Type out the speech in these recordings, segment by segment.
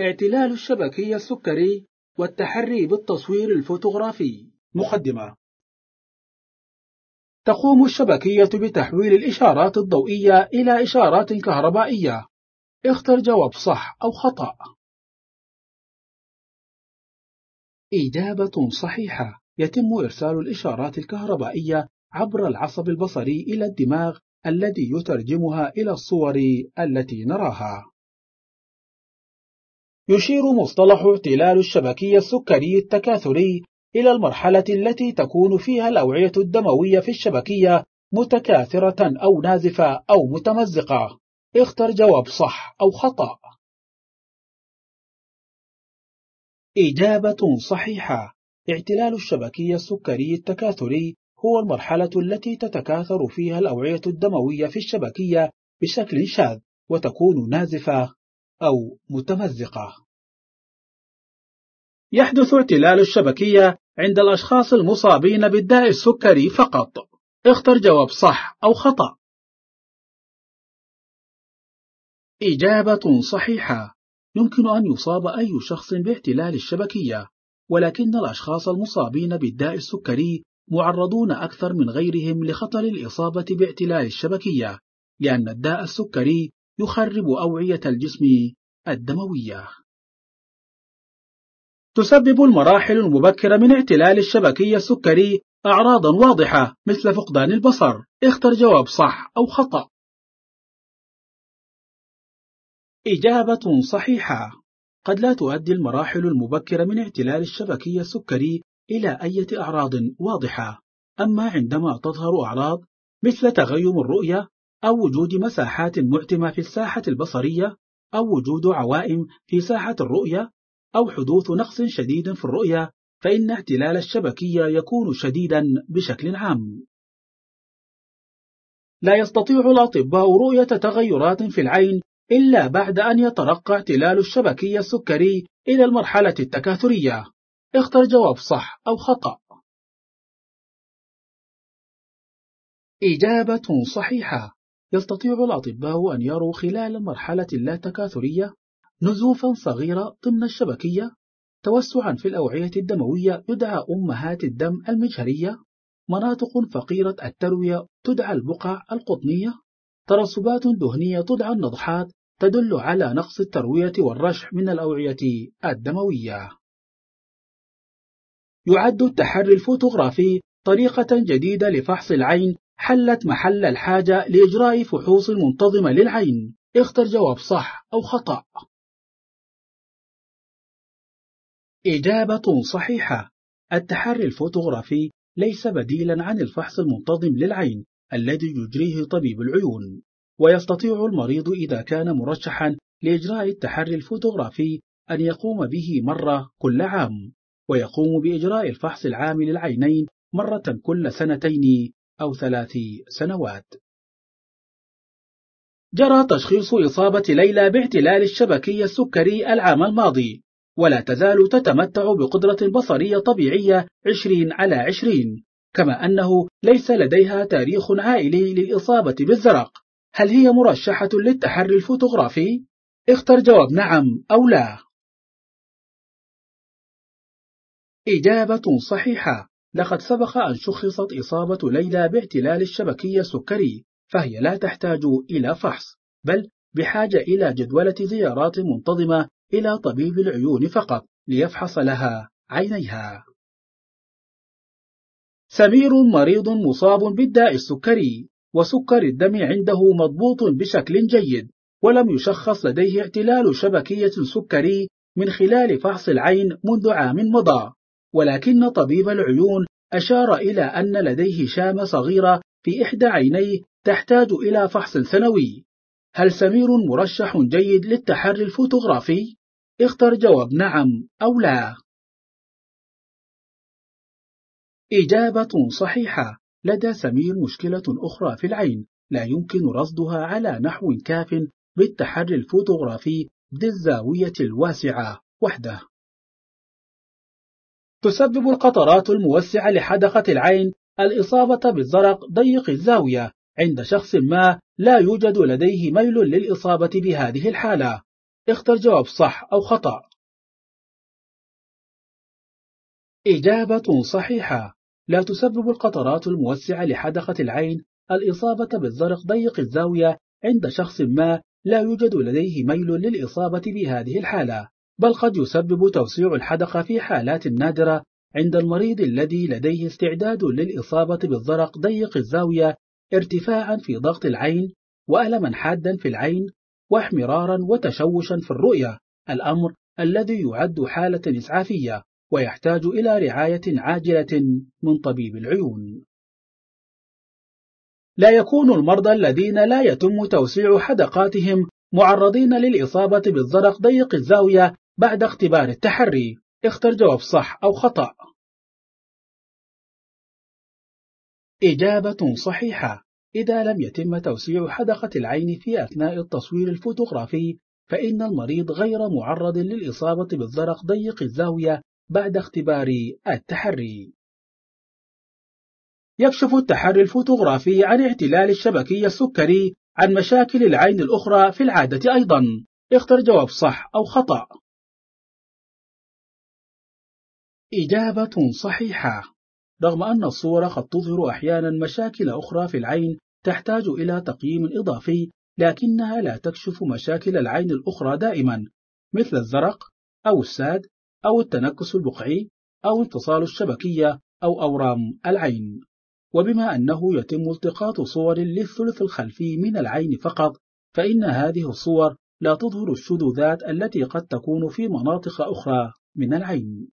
اعتلال الشبكية السكري والتحري بالتصوير الفوتوغرافي مقدمة تقوم الشبكية بتحويل الإشارات الضوئية إلى إشارات كهربائية اختر جواب صح أو خطأ إجابة صحيحة يتم إرسال الإشارات الكهربائية عبر العصب البصري إلى الدماغ التي يترجمها إلى الصور التي نراها يشير مصطلح اعتلال الشبكية السكري التكاثري إلى المرحلة التي تكون فيها الأوعية الدموية في الشبكية متكاثرة أو نازفة أو متمزقة اختر جواب صح أو خطأ إجابة صحيحة اعتلال الشبكية السكري التكاثري هو المرحلة التي تتكاثر فيها الأوعية الدموية في الشبكية بشكل شاذ وتكون نازفة أو متمزقة. يحدث اعتلال الشبكية عند الأشخاص المصابين بالداء السكري فقط. اختر جواب صح أو خطأ. إجابة صحيحة. يمكن أن يصاب أي شخص باعتلال الشبكية، ولكن الأشخاص المصابين بالداء السكري معرضون أكثر من غيرهم لخطر الإصابة باعتلال الشبكية لأن الداء السكري يخرب أوعية الجسم الدموية تسبب المراحل المبكرة من اعتلال الشبكية السكري أعراضا واضحة مثل فقدان البصر اختر جواب صح أو خطأ إجابة صحيحة قد لا تؤدي المراحل المبكرة من اعتلال الشبكية السكري إلى أية أعراض واضحة أما عندما تظهر أعراض مثل تغيم الرؤية أو وجود مساحات معتمة في الساحة البصرية أو وجود عوائم في ساحة الرؤية أو حدوث نقص شديد في الرؤية فإن اعتلال الشبكية يكون شديدا بشكل عام لا يستطيع الأطباء رؤية تغيرات في العين إلا بعد أن يترقى اعتلال الشبكية السكري إلى المرحلة التكاثرية اختر جواب صح أو خطأ إجابة صحيحة يستطيع الأطباء أن يروا خلال مرحلة اللا تكاثرية نزوفا صغيرة ضمن الشبكية توسعا في الأوعية الدموية يدعى أمهات الدم المجهرية مناطق فقيرة التروية تدعى البقع القطنية ترسبات دهنية تدعى النضحات تدل على نقص التروية والرشح من الأوعية الدموية يعد التحري الفوتوغرافي طريقة جديدة لفحص العين حلت محل الحاجة لإجراء فحوص منتظمة للعين اختر جواب صح أو خطأ إجابة صحيحة التحري الفوتوغرافي ليس بديلا عن الفحص المنتظم للعين الذي يجريه طبيب العيون ويستطيع المريض إذا كان مرشحا لإجراء التحري الفوتوغرافي أن يقوم به مرة كل عام ويقوم بإجراء الفحص العام للعينين مرة كل سنتين أو ثلاث سنوات جرى تشخيص إصابة ليلى باعتلال الشبكية السكري العام الماضي ولا تزال تتمتع بقدرة بصرية طبيعية 20 على 20 كما أنه ليس لديها تاريخ عائلي للإصابة بالزرق هل هي مرشحة للتحري الفوتوغرافي؟ اختر جواب نعم أو لا إجابة صحيحة لقد سبق أن شخصت إصابة ليلى باعتلال الشبكية السكري فهي لا تحتاج إلى فحص بل بحاجة إلى جدولة زيارات منتظمة إلى طبيب العيون فقط ليفحص لها عينيها سمير مريض مصاب بالداء السكري وسكر الدم عنده مضبوط بشكل جيد ولم يشخص لديه اعتلال شبكية سكري من خلال فحص العين منذ عام مضى ولكن طبيب العيون أشار إلى أن لديه شامة صغيرة في إحدى عينيه تحتاج إلى فحص سنوي هل سمير مرشح جيد للتحري الفوتوغرافي؟ اختر جواب نعم أو لا إجابة صحيحة لدى سمير مشكلة أخرى في العين لا يمكن رصدها على نحو كاف بالتحري الفوتوغرافي ذي الزاوية الواسعة وحده تسبب القطرات الموسعة لحدقة العين الإصابة بالزرق ضيق الزاوية عند شخص ما لا يوجد لديه ميل للإصابة بهذه الحالة اختر جواب صح أو خطأ إجابة صحيحة لا تسبب القطرات الموسعة لحدقة العين الإصابة بالزرق ضيق الزاوية عند شخص ما لا يوجد لديه ميل للإصابة بهذه الحالة بل قد يسبب توسيع الحدقة في حالات نادرة عند المريض الذي لديه استعداد للإصابة بالزرق ضيق الزاوية ارتفاعا في ضغط العين وألما حادا في العين واحمرارا وتشوشا في الرؤية الأمر الذي يعد حالة إسعافية ويحتاج إلى رعاية عاجلة من طبيب العيون لا يكون المرضى الذين لا يتم توسيع حدقاتهم معرضين للإصابة بالزرق ضيق الزاوية بعد اختبار التحري اختر جواب صح أو خطأ إجابة صحيحة إذا لم يتم توسيع حدقة العين في أثناء التصوير الفوتوغرافي فإن المريض غير معرض للإصابة بالزرق ضيق الزاوية بعد اختبار التحري يكشف التحري الفوتوغرافي عن اعتلال الشبكية السكري عن مشاكل العين الأخرى في العادة أيضا اختر جواب صح أو خطأ إجابة صحيحة رغم أن الصورة قد تظهر أحيانا مشاكل أخرى في العين تحتاج إلى تقييم إضافي لكنها لا تكشف مشاكل العين الأخرى دائما مثل الزرق أو الساد أو التنكس البقعي أو انفصال الشبكية أو أورام العين وبما أنه يتم التقاط صور للثلث الخلفي من العين فقط فإن هذه الصور لا تظهر الشذوذات التي قد تكون في مناطق أخرى من العين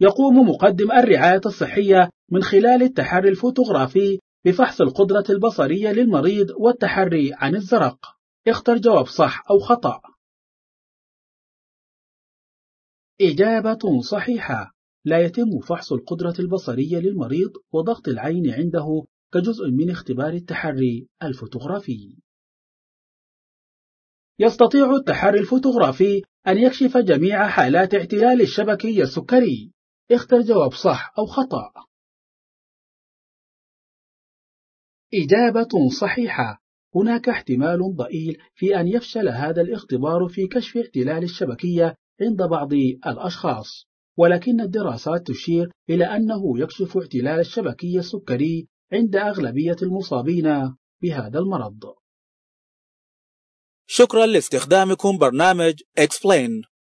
يقوم مقدم الرعاية الصحية من خلال التحري الفوتوغرافي بفحص القدرة البصرية للمريض والتحري عن الزرق اختر جواب صح أو خطأ إجابة صحيحة لا يتم فحص القدرة البصرية للمريض وضغط العين عنده كجزء من اختبار التحري الفوتوغرافي يستطيع التحري الفوتوغرافي أن يكشف جميع حالات اعتلال الشبكي السكري اختر جواب صح أو خطأ إجابة صحيحة هناك احتمال ضئيل في أن يفشل هذا الاختبار في كشف احتلال الشبكية عند بعض الأشخاص ولكن الدراسات تشير إلى أنه يكشف اعتلال الشبكية السكري عند أغلبية المصابين بهذا المرض شكرا لاستخدامكم برنامج Explain